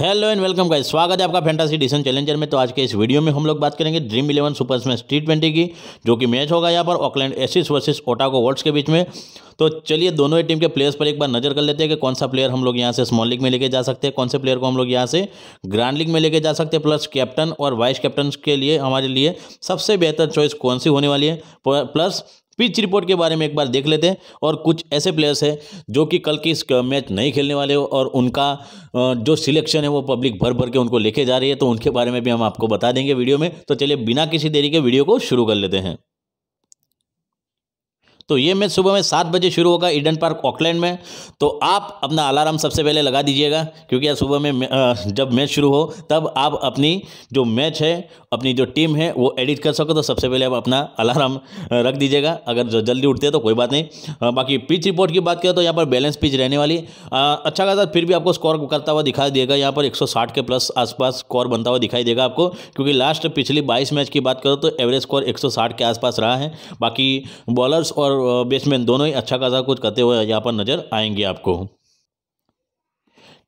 hello and welcome guys स्वागत है आपका फैंटासी डिसन चैलेंजर में तो आज के इस वीडियो में हम लोग बात करेंगे Dream Eleven Super Smash T twenty की जो कि मैच होगा यहाँ पर Auckland Aces versus Otago Volts के बीच में तो चलिए दोनों ही टीम के प्लेयर्स पर एक बार नजर कर लेते हैं कि कौन सा प्लेयर हम लोग यहाँ से स्मॉल लीग में लेके जा सकते हैं कौन से प्लेयर को हम लोग यहाँ से ग्रांड लीग में लेके जा सकते हैं प्लस कैप्टन और वाइस कैप्टन के लिए हमारे लिए सबसे बेहतर चॉइस कौन सी होने वाली है प्लस पिच रिपोर्ट के बारे में एक बार देख लेते हैं और कुछ ऐसे प्लेयर्स हैं जो कि कल की इस मैच नहीं खेलने वाले हो और उनका जो सिलेक्शन है वो पब्लिक भर भर के उनको लेके जा रही है तो उनके बारे में भी हम आपको बता देंगे वीडियो में तो चलिए बिना किसी देरी के वीडियो को शुरू कर लेते हैं तो ये मैच सुबह में सात बजे शुरू होगा ईडन पार्क ऑकलैंड में तो आप अपना अलार्म सबसे पहले लगा दीजिएगा क्योंकि आज सुबह में जब मैच शुरू हो तब आप अपनी जो मैच है अपनी जो टीम है वो एडिट कर सको तो सबसे पहले आप अपना अलार्म रख दीजिएगा अगर जो जल्दी उठते हैं तो कोई बात नहीं बाकी पिच रिपोर्ट की बात करें तो यहाँ पर बैलेंस पिच रहने वाली अच्छा खासा फिर भी आपको स्कोर करता हुआ दिखाई देगा यहाँ पर एक के प्लस आसपास स्कोर बनता हुआ दिखाई देगा आपको क्योंकि लास्ट पिछली बाईस मैच की बात करो तो एवरेज स्कोर एक के आसपास रहा है बाकी बॉलर्स और और बेसमैन दोनों ही अच्छा खासा कुछ करते हुए यहाँ पर नज़र आएंगे आपको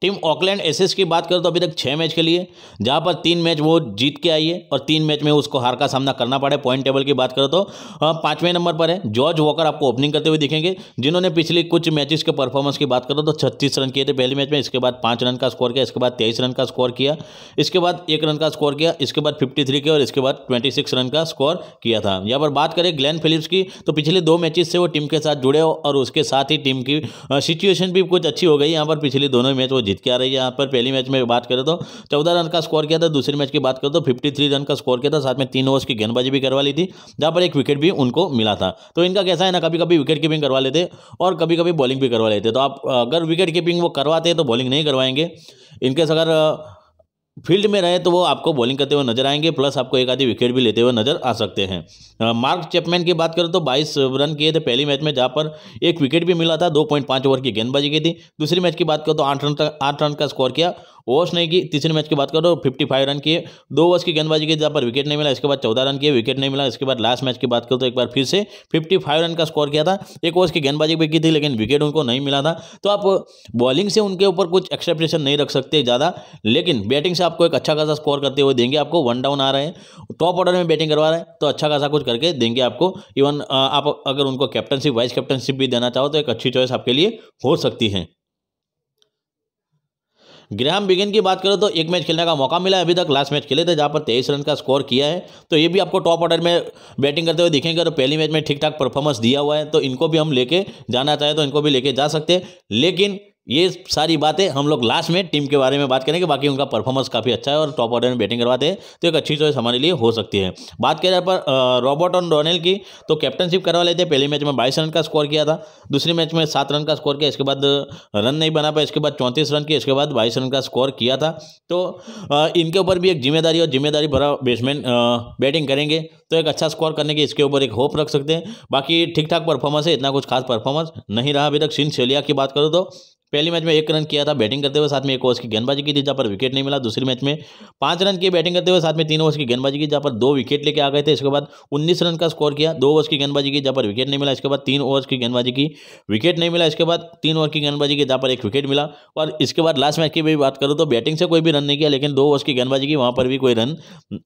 टीम ऑकलैंड एसेस की बात करें तो अभी तक छः मैच के लिए जहाँ पर तीन मैच वो जीत के आई है और तीन मैच में उसको हार का सामना करना पड़े पॉइंट टेबल की बात करें तो पाँचवें नंबर पर है जॉर्ज वॉकर आपको ओपनिंग करते हुए दिखेंगे जिन्होंने पिछले कुछ मैचेस के परफॉर्मेंस की बात करें तो छत्तीस रन किए थे पहले मैच में इसके बाद पाँच रन का स्कोर किया इसके बाद तेईस रन का स्कोर किया इसके बाद एक रन का स्कोर किया इसके बाद फिफ्टी थ्री किया और इसके बाद ट्वेंटी सिक्स रन का स्कोर किया था यहाँ पर बात करें ग्लैन फिलिप्स की तो पिछले दो मैचेस से वो टीम के साथ जुड़े और उसके साथ ही टीम की सिचुएशन भी कुछ अच्छी हो गई यहाँ पर पिछले दोनों मैच वो जीत के आ रही है यहाँ पर पहली मैच में बात करें तो चौदह रन का स्कोर किया था दूसरी मैच की बात करें तो फिफ्टी रन का स्कोर किया था साथ में तीन ओवर्स की गेंदबाजी भी करवा ली थी जहाँ पर एक विकेट भी उनको मिला था तो इनका कैसा है ना कभी कभी विकेट कीपिंग करवा लेते और कभी कभी बॉलिंग भी करवा लेते तो आप अगर विकेट कीपिंग वो करवाते तो बॉलिंग नहीं करवाएंगे इनकेस अगर फील्ड में रहे तो वो आपको बॉलिंग करते हुए नजर आएंगे प्लस आपको एक आधी विकेट भी लेते हुए नजर आ सकते हैं मार्क चैपमैन की बात करें तो 22 रन किए थे पहली मैच में जहां पर एक विकेट भी मिला था 2.5 ओवर की गेंदबाजी की थी दूसरी मैच की बात करें तो आठ रन तक आठ रन का स्कोर किया ओवर्स नहीं की तीसरे मैच की बात करो फिफ्टी फाइव रन किए दो ओवर्स की गेंदबाजी की जहाँ पर विकेट नहीं मिला इसके बाद चौदह रन किए विकेट नहीं मिला इसके बाद लास्ट मैच की बात करो तो एक बार फिर से फिफ्टी फाइव रन का स्कोर किया था एक ओवर्स की गेंदबाजी भी की थी लेकिन विकेट उनको नहीं मिला था तो आप बॉलिंग से उनके ऊपर कुछ एक्सेप्टेशन नहीं रख सकते ज़्यादा लेकिन बैटिंग से आपको एक अच्छा खासा स्कोर करते हुए देंगे आपको वन डाउन आ रहे हैं टॉप ऑर्डर में बैटिंग करवा रहे हैं तो अच्छा खासा कुछ करके देंगे आपको इवन आप अगर उनको कैप्टनशिप वाइस कैप्टनशिप भी देना चाहो तो एक अच्छी चॉइस आपके लिए हो सकती है ग्राम बिगेन की बात करें तो एक मैच खेलने का मौका मिला है अभी तक लास्ट मैच खेले थे जहाँ पर तेईस रन का स्कोर किया है तो ये भी आपको टॉप ऑर्डर में बैटिंग करते हुए दिखेंगे तो पहली मैच में ठीक ठाक परफॉर्मेंस दिया हुआ है तो इनको भी हम लेके जाना चाहें तो इनको भी लेके जा सकते हैं लेकिन ये सारी बातें हम लोग लास्ट में टीम के बारे में बात करेंगे बाकी उनका परफॉर्मेंस काफ़ी अच्छा है और टॉप ऑर्डर में बैटिंग करवाते हैं तो एक अच्छी चॉइस हमारे लिए हो सकती है बात करें पर रॉबर्ट और डोनेल की तो कैप्टनशिप करवा लेते पहले मैच में बाईस रन का स्कोर किया था दूसरे मैच में सात रन का स्कोर किया इसके बाद रन नहीं बना पाया इसके बाद चौंतीस रन किया इसके बाद बाईस रन का स्कोर किया था तो इनके ऊपर भी एक जिम्मेदारी और जिम्मेदारी भरा बैट्समैन बैटिंग करेंगे तो एक अच्छा स्कोर करने की इसके ऊपर एक होप रख सकते हैं बाकी ठीक ठाक परफॉर्मेंस है इतना कुछ खास परफॉर्मेंस नहीं रहा अभी तक सिंह सेलिया की बात करूँ तो पहले मैच में एक रन किया था बैटिंग करते हुए साथ में एक ओवर की गेंदबाजी की थी जहाँ पर विकेट नहीं मिला दूसरे मैच में पाँच रन की बैटिंग करते हुए साथ में तीन ओवर की गेंदबाजी की जहाँ पर दो विकेट लेके आ गए थे इसके बाद उन्नीस रन का स्कोर किया दो ओवर की गेंदबाजी की जहाँ पर विकेट नहीं मिला इसके बाद तीन ओवर की गेंदबाजी की विकेट नहीं मिला इसके बाद तीन ओवर की गेंदबाजी की जहाँ पर एक विकेट मिला और इसके बाद लास्ट मैच की भी बात करूँ तो बैटिंग से कोई भी रन नहीं किया लेकिन दो ओवर की गेंदबाजी की वहाँ पर भी कोई रन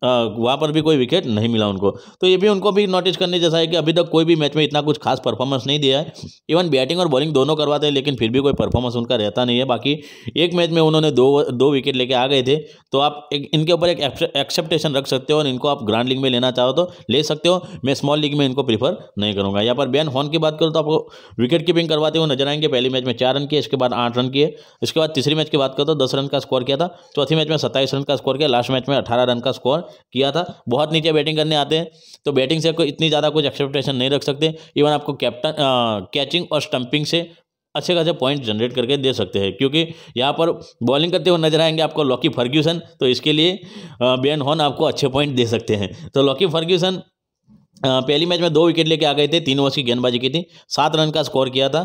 वहाँ पर भी कोई विकेट नहीं मिला उनको तो ये भी उनको भी नोटिस करने जैसा है कि अभी तक कोई भी मैच में इतना कुछ खास परफॉर्मेंस नहीं दिया है इवन बैटिंग और बॉलिंग दोनों करवाते हैं लेकिन फिर भी कोई परफॉर्मेंस उनका रहता नहीं है बाकी एक मैच में उन्होंने दो दो विकेट लेके आ गए थे तो आप एक, इनके ऊपर एक एक्सेप्टेशन रख सकते हो और इनको आप ग्रांड लीग में लेना चाहो तो ले सकते हो मैं स्मॉल लीग में इनको प्रीफर नहीं करूँगा यहाँ पर बैन हॉन की बात करूँ तो आपको विकेट कीपिंग करवाते हुए नजर आएंगे पहले मैच में चार रन किए इसके बाद आठ रन किए इसके बाद तीसरी मैच की बात करो तो दस रन का स्कोर किया था चौथी मैच में सत्ताईस रन का स्कोर किया लास्ट मैच में अठारह रन का स्कोर किया था बहुत नीचे बैटिंग करने आते हैं तो बैटिंग से कोई इतनी ज़्यादा कुछ एक्सपेक्टेशन नहीं रख सकते इवन आपको कैप्टन कैचिंग और स्टंपिंग से अच्छे खासे पॉइंट जनरेट करके दे सकते हैं क्योंकि यहाँ पर बॉलिंग करते हुए नजर आएंगे आपको लॉकी फर्ग्यूसन तो इसके लिए बेन हॉर्न आपको अच्छे पॉइंट दे सकते हैं तो लॉकी फर्ग्यूसन पहली मैच में दो विकेट लेके आ गए थे तीन ओवर्स की गेंदबाजी की थी सात रन का स्कोर किया था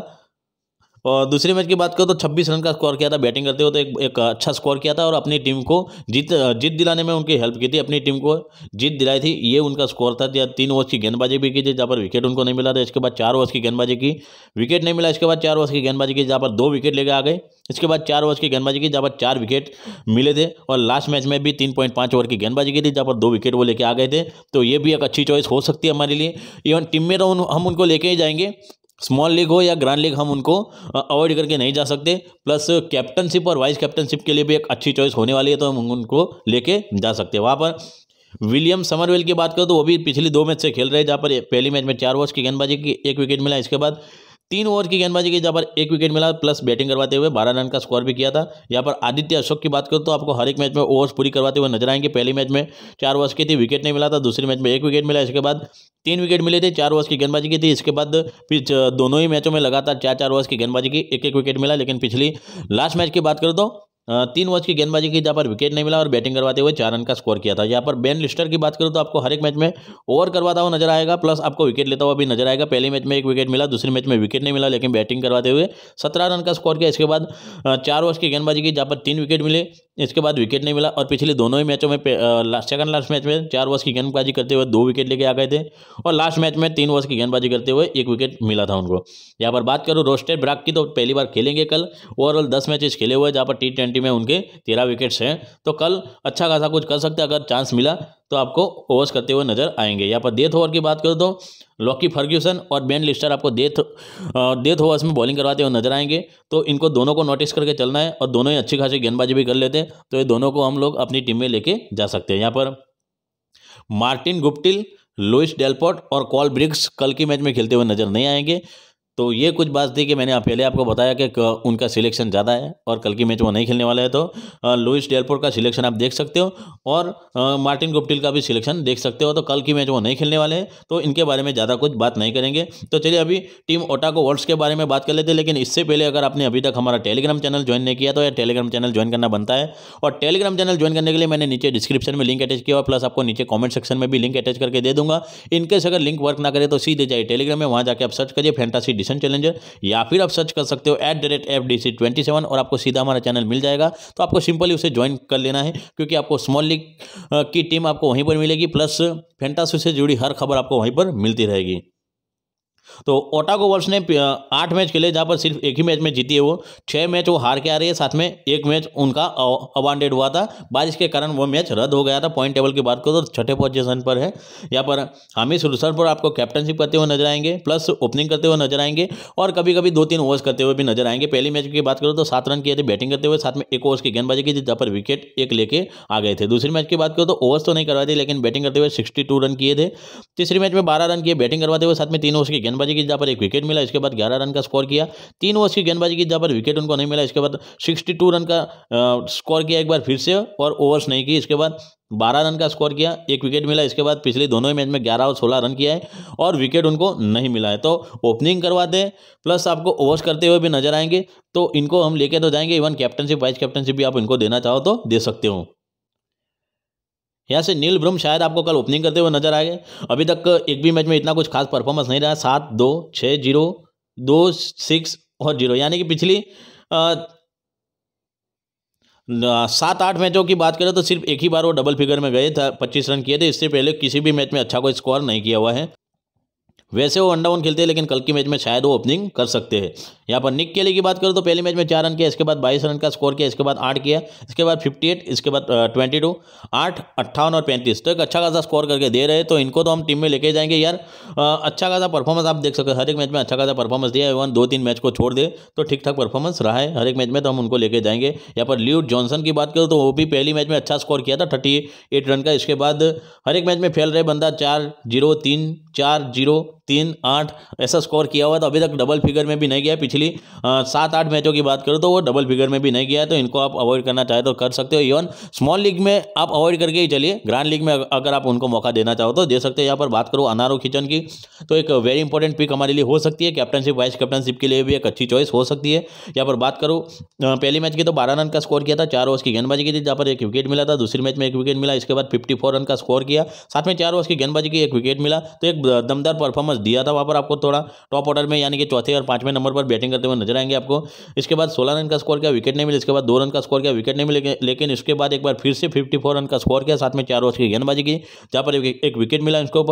और दूसरे मैच की बात करो तो छब्बीस रन का स्कोर किया था बैटिंग करते हुए तो एक, एक अच्छा स्कोर किया था और अपनी टीम को जीत जीत दिलाने में उनकी हेल्प की थी अपनी टीम को जीत दिलाई थी ये उनका स्कोर था या तीन ओवर्स की गेंदबाजी भी की थी जहाँ पर विकेट उनको नहीं मिला था इसके बाद चार ओवर्स की गेंदबाजी की विकेट नहीं मिला इसके बाद चार ओवर्स की गेंदबाजी की जहाँ पर दो विकेट लेकर आ गए इसके बाद चार ओवर्स की गेंदबाजी की जहाँ पर चार विकेट मिले थे और लास्ट मैच में भी तीन पॉइंट पाँच ओवर की गेंदबाजी की थी जहाँ पर दो विकेट वो लेके आ गए थे तो ये भी एक अच्छी चॉइस हो सकती है हमारे लिए इवन टीम में तो हम उनको लेके ही जाएंगे स्मॉल लीग हो या ग्रैंड लीग हम उनको अवॉइड करके नहीं जा सकते प्लस कैप्टनशिप और वाइस कैप्टनशिप के लिए भी एक अच्छी चॉइस होने वाली है तो हम उनको लेके जा सकते हैं वहाँ पर विलियम समरवेल की बात करो तो वो भी पिछली दो मैच से खेल रहे हैं जहाँ पर पहली मैच में चार ओवर्स की गेंदबाजी की एक विकेट मिला इसके बाद तीन ओवर की गेंदबाजी की जहाँ पर एक विकेट मिला प्लस बैटिंग करवाते हुए बारह रन का स्कोर भी किया था यहाँ पर आदित्य अशोक की बात करूँ तो आपको हर एक मैच में ओवर्स पूरी करवाते हुए नजर आएंगे पहले मैच में चार ओवर्स की थी विकेट नहीं मिला था दूसरे मैच में एक विकेट मिला इसके बाद तीन विकेट मिले थे चार ओवर्स की गेंदबाजी की थी इसके बाद पिच दोनों ही मैचों में लगातार चार चार ओवर्स की गेंदबाजी की एक एक विकेट मिला लेकिन पिछली लास्ट मैच की बात करूँ तो तीन ओवर की गेंदबाजी की जहाँ पर विकेट नहीं मिला और बैटिंग करवाते हुए चार रन का स्कोर किया था यहाँ पर बेन लिस्टर की बात करूँ तो आपको हर एक मैच में ओवर करवाता हुआ नजर आएगा प्लस आपको विकेट लेता हुआ भी नजर आएगा पहले मैच में एक विकेट मिला दूसरे मैच में विकेट नहीं मिला लेकिन बैटिंग करवाते हुए सत्रह रन का स्कोर किया इसके बाद चार ओवर की गेंदबाजी की जहाँ पर तीन विकेट मिले इसके बाद विकेट नहीं मिला और पिछले दोनों ही मैचों में सेकंड लास्ट मैच में चार वर्ष की गेंदबाजी करते हुए दो विकेट लेके आ गए थे और लास्ट मैच में तीन वर्ष की गेंदबाजी करते हुए एक विकेट मिला था उनको यहाँ पर बात करूँ रोस्टेड ब्राक की तो पहली बार खेलेंगे कल ओवरऑल दस मैचेस खेले हुए जहाँ पर टी में उनके तेरह विकेट्स हैं तो कल अच्छा खासा कुछ कर सकते अगर चांस मिला तो आपको ओवर्स करते हुए नजर आएंगे यहाँ पर डेथ ओवर की बात करो तो लॉकी फर्ग्यूसन और बेन लिस्टर आपको डेथ डेथ ओवर्स में बॉलिंग करवाते हुए नजर आएंगे तो इनको दोनों को नोटिस करके चलना है और दोनों ही अच्छी खासी गेंदबाजी भी कर लेते हैं तो ये दोनों को हम लोग अपनी टीम में लेके जा सकते हैं यहाँ पर मार्टिन गुप्टिल लुइस डेलपोर्ट और कॉल ब्रिक्स कल की मैच में खेलते हुए नजर नहीं आएंगे तो ये कुछ बात थी कि मैंने आप पहले आपको बताया कि उनका सिलेक्शन ज़्यादा है और कल की मैच वो नहीं खेलने वाला है तो लुइस डेलपोर्ट का सिलेक्शन आप देख सकते हो और मार्टिन गुप्टिल का भी सिलेक्शन देख सकते हो तो कल की मैच वो नहीं खेलने वाले हैं तो इनके बारे में ज़्यादा कुछ बात नहीं करेंगे तो चलिए अभी टीम ओटाको वर्ल्ड्स के बारे में बात कर लेते हैं लेकिन इससे पहले अगर आपने अभी तक हमारा टेलीग्राम चैनल ज्वाइन नहीं किया तो यह टेलीग्राम चैनल ज्वाइन करना बनता है और टेलीग्राम चैनल ज्वाइन करने के लिए मैंने नीचे डिस्क्रिप्शन में लिंक अटैच किया और प्लस आपको नीचे कॉमेंट सेक्शन में भी लिंक अटैच करके दे दूंगा इनकेस अगर लिंक वर्क ना करें तो सीधे जाइए टेलीग्राम में वहाँ जाकर आप सर्च करिए फैंटासी एडिशन चैलेंजर या फिर आप सर्च कर सकते हो at the rate F D C twenty seven और आपको सीधा हमारा चैनल मिल जाएगा तो आपको सिंपली उसे ज्वाइन कर लेना है क्योंकि आपको स्मॉल लीग की टीम आपको वहीं पर मिलेगी प्लस फेंटास से जुड़ी हर खबर आपको वहीं पर मिलती रहेगी तो ओटागो वर्ल्स ने आठ मैच खेले जहां पर सिर्फ एक ही मैच में जीती है वो छः मैच वो हार के आ रही है साथ में एक मैच उनका अवॉन्डेड हुआ था बारिश के कारण वो मैच रद्द हो गया था पॉइंट टेबल की बात करो तो छठे पोजिशन पर है यहाँ पर हामिद पर आपको कैप्टनशिप करते हुए नजर आएंगे प्लस ओपनिंग करते हुए नजर आएंगे और कभी कभी दो तीन ओवर्स करते हुए भी नजर आएंगे पहली मैच की बात करो तो सात रन किए थे बैटिंग करते हुए साथ में एक ओवर्स की गेंदबाजी की थी जहाँ पर विकेट एक लेके आ गए थे दूसरी मैच की बात करो तो ओवर्स तो नहीं करवाए थे लेकिन बैटिंग करते हुए सिक्सटी रन किए थे तीसरी मैच में बारह रन किए बैटिंग करवाते हुए साथ में तीन ओवर्स की गेंद गेंदबाजी की जहाँ पर एक विकेट मिला इसके बाद ग्यारह रन का स्कोर किया तीन ओवर्स की गेंदबाजी की जहाँ पर विकेट उनको नहीं मिला इसके बाद सिक्सटी रन का स्कोर किया एक बार फिर से और ओवर्स नहीं की इसके बाद बारह रन का स्कोर किया एक विकेट मिला इसके बाद पिछले दोनों ही मैच में ग्यारह और सोलह रन किया है और विकेट उनको नहीं मिला है तो ओपनिंग करवाते हैं प्लस आपको ओवर्स करते हुए भी नजर आएंगे तो इनको हम लेके तो जाएंगे इवन कैप्टनशिप वाइस कैप्टनशिप भी आप इनको देना चाहो तो दे सकते हो यहाँ से नील ब्रह्म शायद आपको कल ओपनिंग करते हुए नजर आएंगे अभी तक एक भी मैच में इतना कुछ खास परफॉर्मेंस नहीं रहा सात दो छः जीरो दो सिक्स और जीरो यानी कि पिछली सात आठ मैचों की बात करें तो सिर्फ एक ही बार वो डबल फिगर में गए था पच्चीस रन किए थे इससे पहले किसी भी मैच में अच्छा कोई स्कोर नहीं किया हुआ है वैसे वो वन डाउन खेलते हैं लेकिन कल की मैच में शायद वो ओपनिंग कर सकते हैं यहाँ पर निक केली की बात करें तो पहले मैच में चार रन किया इसके बाद बाईस रन का स्कोर किया इसके बाद आठ किया इसके बाद फिफ्टी एट इसके बाद ट्वेंटी टू आठ अट्ठावन और पैंतीस तो एक अच्छा खासा स्कोर करके दे रहे तो इनको तो हम टीम में लेके जाएंगे यार अच्छा खासा परफॉर्मेंस आप देख सकते हो हर एक मैच में अच्छा खासा परफॉर्मेंस दिया इवन दो तीन मैच को छोड़ दे तो ठीक ठाक परफॉर्मेंस रहा है हर एक मैच में तो हम उनको लेके जाएंगे यहाँ पर ल्यूट जॉनसन की बात करो तो वो भी पहली मैच में अच्छा स्कोर किया था थर्टी एट रन का इसके बाद हर एक मैच में फैल रहे बंदा चार जीरो तीन चार जीरो तीन आठ ऐसा स्कोर किया हुआ तो अभी तक डबल फिगर में भी नहीं गया पिछली सात आठ मैचों की बात करूँ तो वो डबल फिगर में भी नहीं गया तो इनको आप अवॉइड करना चाहे तो कर सकते हो इवन स्मॉल लीग में आप अवॉइड करके ही चलिए ग्रांड लीग में अगर आप उनको मौका देना चाहो तो दे सकते हो यहाँ पर बात करूँ अनारो किचन की तो एक वेरी इंपॉर्टेंट पिक हमारे लिए हो सकती है कैप्टनशिप वाइस कैप्टनशिप के लिए भी एक अच्छी चॉइस हो सकती है यहाँ पर बात करूँ पहली मैच की तो बारह रन का स्कोर किया था चार ओवर्स की गेंदबाजी की थी जहाँ पर एक विकेट मिला था दूसरी मैच में एक विकेट मिला इसके बाद फिफ्टी रन का स्कोर किया साथ में चार ओवर्स की गेंदबाजी की एक विकेट मिला तो एक दमदार परफॉर्मेंस थॉमस दिया था वहाँ पर आपको थोड़ा टॉप ऑर्डर में यानी कि चौथे और पांचवें नंबर पर बैटिंग करते हुए नजर आएंगे आपको इसके बाद सोलह रन का स्कोर किया विकेट नहीं मिले इसके बाद दो रन का स्कोर किया विकेट नहीं मिले लेकिन इसके बाद एक बार फिर से फिफ्टी रन का स्कोर किया साथ में चार ओवर की गेंदबाजी की जहाँ पर एक विकेट मिला इसको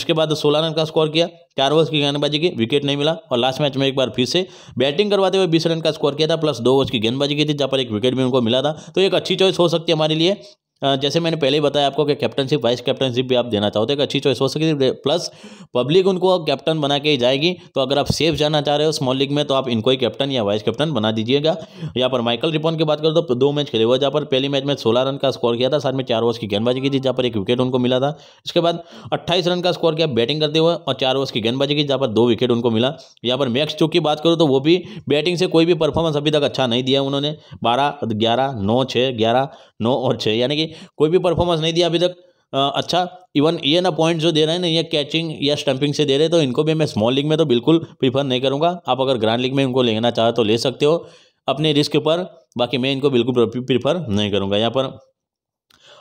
इसके बाद सोलह रन का स्कोर किया चार ओवर की गेंदबाजी की विकेट नहीं मिला और लास्ट मैच में एक बार फिर से बैटिंग करवाते हुए बीस रन का स्कोर किया था प्लस दो ओवर की गेंदबाजी की थी जहाँ पर एक विकेट भी उनको मिला था तो एक अच्छी चॉइस हो सकती है हमारे लिए जैसे मैंने पहले ही बताया आपको कि कैप्टनशिप वाइस कैप्टनशिप भी आप देना चाहते हैं अच्छी चॉइस हो सकती है प्लस पब्लिक उनको कैप्टन बना के ही जाएगी तो अगर आप सेफ जाना चाह रहे हो स्मॉल लीग में तो आप इनको ही कैप्टन या वाइस कैप्टन बना दीजिएगा यहाँ पर माइकल रिपोन की बात करो तो दो मैच खेले हुए जहाँ पर पहली मैच में सोलह रन का स्कोर किया था साथ में चार ओवर्स की गेंदबाजी की थी जहाँ पर एक विकेट उनको मिला था इसके बाद अट्ठाईस रन का स्कोर किया बैटिंग करते हुए और चार ओवर्स की गेंदबाजी की जहाँ पर दो विकेट उनको मिला यहाँ पर मैक्स चुक की बात करूँ तो वो भी बैटिंग से कोई भी परफॉर्मेंस अभी तक अच्छा नहीं दिया उन्होंने बारह ग्यारह नौ छः ग्यारह नौ और छः यानी कि कोई भी परफॉर्मेंस नहीं दिया अभी तक अच्छा इवन ये ना पॉइंट जो दे रहे हैं ना ये कैचिंग या स्टंपिंग से दे रहे हैं तो इनको भी मैं स्मॉल लीग में तो बिल्कुल प्रीफर नहीं करूँगा आप अगर ग्रांड लीग में इनको लेना चाहो तो ले सकते हो अपने रिस्क पर बाकी मैं इनको बिल्कुल प्रीफर नहीं करूँगा यहाँ पर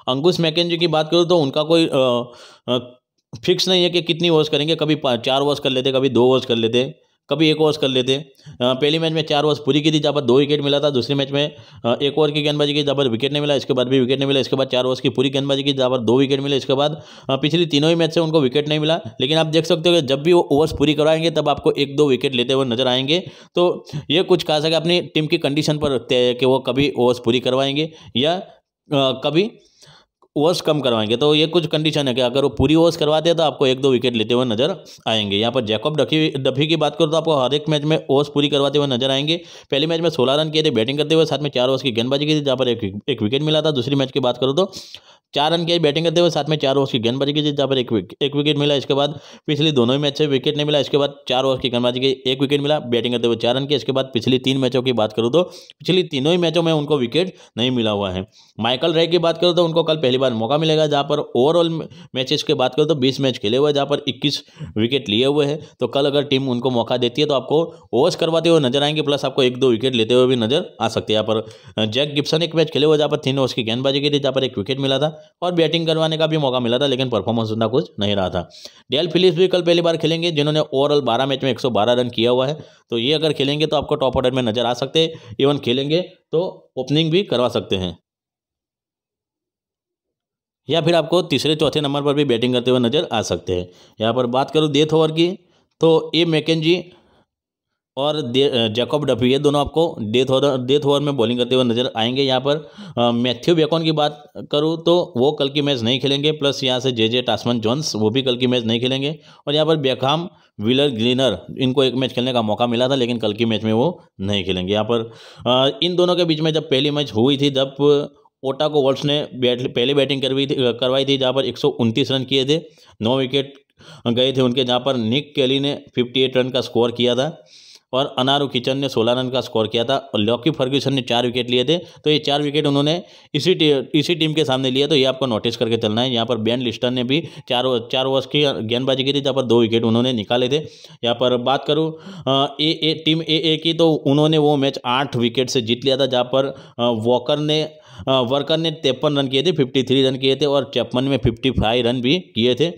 अंकुश मैकेन जी की बात करूँ तो उनका कोई फिक्स नहीं है कि कितनी वॉश करेंगे कभी चार वॉश कर लेते कभी दो वॉश कर लेते कभी एक ओवर्स कर लेते पहली मैच में चार ओवर्स पूरी की थी जहाँ पर दो विकेट मिला था दूसरे मैच में एक ओवर की गेंदबाजी की जहाँ पर विकेट नहीं मिला इसके बाद भी विकेट नहीं मिला इसके बाद चार ओवर्स की पूरी गेंदबाजी की जहाँ पर दो विकेट मिले इसके बाद पिछली तीनों ही मैच से उनको विकेट नहीं मिला लेकिन आप देख सकते हो कि जब भी वो ओवर्स पूरी कराएंगे तब आपको एक दो विकेट लेते हुए नजर आएंगे तो ये कुछ खास है अपनी टीम की कंडीशन पर रखते हैं कि वो कभी ओवर्स पूरी करवाएंगे या कभी ओवर्स कम करवाएंगे तो ये कुछ कंडीशन है कि अगर वो पूरी ओवर्स करवाते हैं तो आपको एक दो विकेट लेते हुए नजर आएंगे यहाँ पर जैकब डफी डफी की बात करूँ तो आपको हर एक मैच में ओवर्स पूरी करवाते हुए नजर आएंगे पहले मैच में सोलह रन किए थे बैटिंग करते हुए साथ में चार ओवर्स की गेंदबाजी की थी जहाँ पर एक, एक विकेट मिला था दूसरी मैच की बात करूँ तो चार रन की बैटिंग करते हुए साथ में चार ओवर्स की गेंदबाजी की थी जहाँ पर एक एक विकेट मिला इसके बाद पिछली दोनों ही मैच से विकेट नहीं मिला इसके बाद चार ओवर्स की गेंदबाजी की एक विकेट मिला बैटिंग करते हुए चार रन की इसके बाद पिछली तीन मैचों की बात करूँ तो पिछली तीनों ही मैचों में उनको विकेट नहीं मिला हुआ है माइकल रे की बात करूँ तो उनको कल पहली बार बार मौका मिलेगा जहाँ पर ओवरऑल मैचेस की बात करें तो बीस मैच खेले हुए जहाँ पर इक्कीस विकेट लिए हुए हैं तो कल अगर टीम उनको मौका देती है तो आपको ओवर्स करवाते हुए नजर आएंगे प्लस आपको एक दो विकेट लेते हुए भी नजर आ सकते हैं यहाँ पर जैक गिप्सन एक मैच खेले हुए जहाँ पर तीन ओवर्स की गेंदबाजी की थी जहाँ पर एक विकेट मिला था और बैटिंग करवाने का भी मौका मिला था लेकिन परफॉर्मेंस उतना कुछ नहीं रहा था डेल फिलिप्स भी कल पहली बार खेलेंगे जिन्होंने ओवरऑल बारह मैच में एक रन किया हुआ है तो ये अगर खेलेंगे तो आपको टॉप ऑर्डर में नजर आ सकते हैं इवन खेलेंगे तो ओपनिंग भी करवा सकते हैं या फिर आपको तीसरे चौथे नंबर पर भी बैटिंग करते हुए नज़र आ सकते हैं यहाँ पर बात करूँ डेथ ओवर की तो ए मैकेजी और जैकब डफी ये दोनों आपको डेथ ओवर डेथ ओवर में बॉलिंग करते हुए नजर आएंगे यहाँ पर मैथ्यू बेकॉन की बात करूँ तो वो कल की मैच नहीं खेलेंगे प्लस यहाँ से जे जे टास्मन जॉन्स वो भी कल की मैच नहीं खेलेंगे और यहाँ पर बेकहाम विलर ग्रीनर इनको एक मैच खेलने का मौका मिला था लेकिन कल की मैच में वो नहीं खेलेंगे यहाँ पर इन दोनों के बीच में जब पहली मैच हुई थी जब ओटा को वर्ल्स ने बैट पहले बैटिंग करवाई थी करवाई थी जहाँ पर एक रन किए थे नौ विकेट गए थे उनके जहाँ पर निक केली ने 58 रन का स्कोर किया था और अनारू किचन ने 16 रन का स्कोर किया था और लॉकी फर्ग्यूसन ने चार विकेट लिए थे तो ये चार विकेट उन्होंने इसी टी, इसी टीम के सामने लिया तो ये आपको नोटिस करके चलना है यहाँ पर बैन लिस्टर ने भी चार चार ओवर्स की गेंदबाजी की थी जहाँ पर दो विकेट उन्होंने निकाले थे यहाँ पर बात करूँ ए ए टीम ए ए की तो उन्होंने वो मैच आठ विकेट से जीत लिया था जहाँ पर वॉकर ने वर्कर ने तिरपन रन किए थे फिफ्टी थ्री रन किए थे और चप्पन में फिफ्टी फाइव रन भी किए थे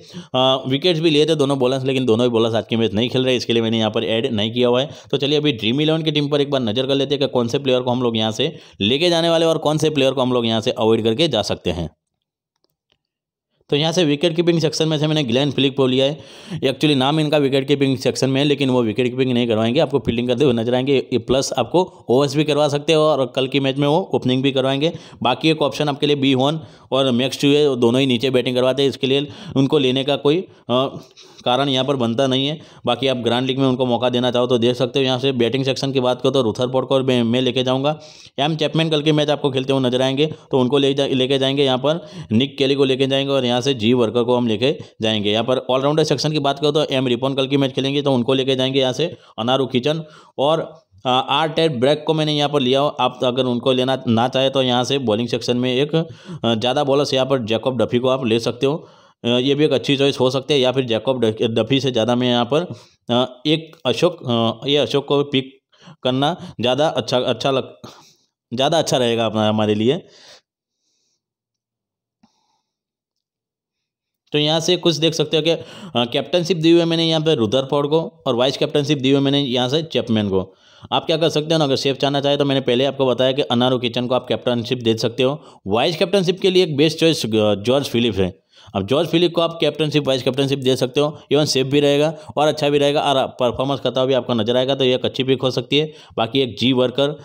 विकेट्स भी लिए थे दोनों बॉलर्स लेकिन दोनों ही बॉलर्स आज के मैच नहीं खेल रहे इसके लिए मैंने यहाँ पर ऐड नहीं किया हुआ है तो चलिए अभी ड्रीम इलेवन की टीम पर एक बार नजर कर लेते हैं कि कौन से प्लेयर को हम लोग यहाँ से लेके जाने वाले और कौन से प्लेयर को हम लोग यहाँ से अवॉइड करके जा सकते हैं तो यहाँ से विकेट कीपिंग सेक्शन में से मैंने ग्लैन फिलिप को लिया है एक्चुअली नाम इनका विकेट कीपिंग सेक्शन में है लेकिन वो विकेट कीपिंग नहीं करवाएंगे आपको फील्डिंग करते हुए नजर आएंगे ये प्लस आपको ओवर्स भी करवा सकते हो और कल की मैच में वो ओपनिंग भी करवाएंगे बाकी एक ऑप्शन आपके लिए बी होन और मैक्स टू है दोनों ही नीचे बैटिंग करवाते हैं इसके लिए उनको लेने का कोई कारण यहाँ पर बनता नहीं है बाकी आप ग्रांड लीग में उनको मौका देना चाहो तो देख सकते हो यहाँ से बैटिंग सेक्शन की बात करो तो रुथर पोर्ट को मैं लेके जाऊँगा एम चैपमैन कल के मैच आपको खेलते हुए नजर आएंगे तो उनको ले जा लेके जाएंगे यहाँ पर निक केली को लेके जाएंगे और यहाँ यहाँ से जी वर्कर को हम लेके जाएंगे यहाँ पर ऑलराउंडर सेक्शन की बात करो तो एम रिपोन कल की मैच खेलेंगे तो उनको लेके जाएंगे यहाँ से अनारू किचन और आर टेड ब्रेक को मैंने यहाँ पर लिया हो आप तो अगर उनको लेना ना चाहे तो यहाँ से बॉलिंग सेक्शन में एक ज़्यादा बॉलर्स यहाँ पर जैकॉब डफी को आप ले सकते हो ये भी एक अच्छी चॉइस हो सकती है या फिर जैकॉब डफी से ज़्यादा मैं यहाँ पर एक अशोक ये अशोक को पिक करना ज़्यादा अच्छा अच्छा लग ज़्यादा अच्छा रहेगा अपना हमारे लिए तो यहाँ से कुछ देख सकते हो कि कैप्टनशिप दी हुई है मैंने यहाँ पर फोर्ड को और वाइस कैप्टनशिप दी हुई है मैंने यहाँ से चैपमैन को आप क्या कर सकते हो ना अगर सेफ चाहना चाहे तो मैंने पहले आपको बताया कि अनारो किचन को आप कैप्टनशिप दे सकते हो वाइस कैप्टनशिप के लिए एक बेस्ट चॉइस जॉर्ज फिलिप है अब जॉर्ज फिलिप को आप कैप्टनशिप वाइस कैप्टनशिप दे सकते हो इवन सेफ भी रहेगा और अच्छा भी रहेगा और परफॉर्मेंस करता हुआ भी आपको नजर आएगा तो ये एक अच्छी पिक हो सकती है बाकी एक जी वर्कर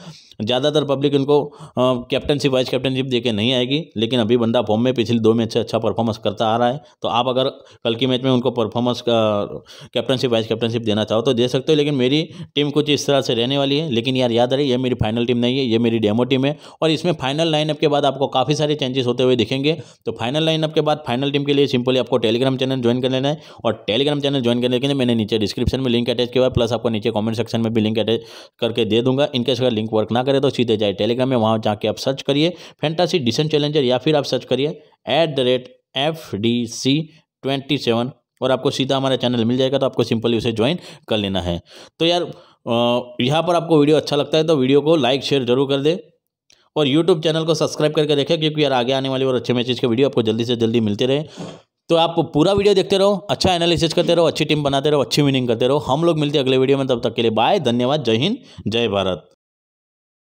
ज़्यादातर पब्लिक इनको कैप्टनशिप वाइस कैप्टनशिप देके नहीं आएगी लेकिन अभी बंदा फॉर्म में पिछले दो मैच से अच्छा परफॉर्मेंस अच्छा करता आ रहा है तो आप अगर कल की मैच में उनको परफॉर्मेंस कैप्टनशिप वाइस कैप्टनशिप देना चाहो तो दे सकते हो लेकिन मेरी टीम कुछ इस तरह से रहने वाली है लेकिन यार याद रहे ये मेरी फाइनल टीम नहीं है ये मेरी डेमो टीम है और इसमें फाइनल लाइनअप के बाद आपको काफ़ी सारे चेंजेस होते हुए दिखेंगे तो फाइनल लाइनअप के बाद फाइनल टीम के लिए सिंपली आपको टेलीग्राम चैनल ज्वाइन कर लेना है और टेलीग्राम चैनल ज्वाइन करने के लिए मैंने नीचे डिस्क्रिप्शन में लिंक अटैच किया है प्लस आपको नीचे कॉमेंट सेक्शन में भी लिंक अटैच करके दे दूंगा इनकेस अगर लिंक वर्क ना करें तो सीधे जाए टेलीग्राम में वहाँ जाके आप सर्च करिए फैंटासी डिसेंट चैलेंजर या फिर आप सर्च करिए at the rate F D C twenty seven और आपको सीधा हमारा चैनल मिल जाएगा तो आपको सिंपली उसे ज्वाइन कर लेना है तो यार यहाँ पर आपको वीडियो अच्छा लगता है तो वीडियो को लाइक शेयर जरूर कर दे और यूट्यूब चैनल को सब्सक्राइब करके देखें क्योंकि यार आगे आने वाली और अच्छे मैचेज के वीडियो आपको जल्दी से जल्दी मिलते रहे तो आप पूरा वीडियो देखते रहो अच्छा एनालिसिस करते रहो अच्छी टीम बनाते रहो अच्छी विनिंग करते रहो हम लोग मिलते हैं अगले वीडियो में तब तक के लिए बाय धन्यवाद जय हिंद जय भारत